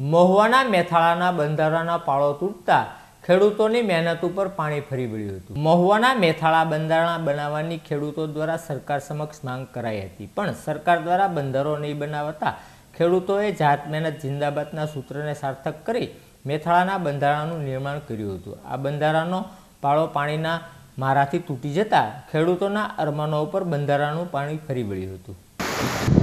મહુવાના મેથાળાના બંધારાના પાળો તૂટતા ખેડૂતોની મહેનત ઉપર પાણી ફરી વળ્યું હતું મહુવાના મેથાળા બંધારણા બનાવવાની ખેડૂતો દ્વારા સરકાર સમક્ષ માંગ કરાઈ હતી પણ સરકાર દ્વારા બંધારો નહીં બનાવતા ખેડૂતોએ જાત મહેનત જિંદાબાદના સૂત્રને સાર્થક કરી મેથાળાના બંધારણાનું નિર્માણ કર્યું હતું આ બંધારાનો પાળો પાણીના મારાથી તૂટી જતા ખેડૂતોના અરમાનો ઉપર બંધારાનું પાણી ફરી વળ્યું હતું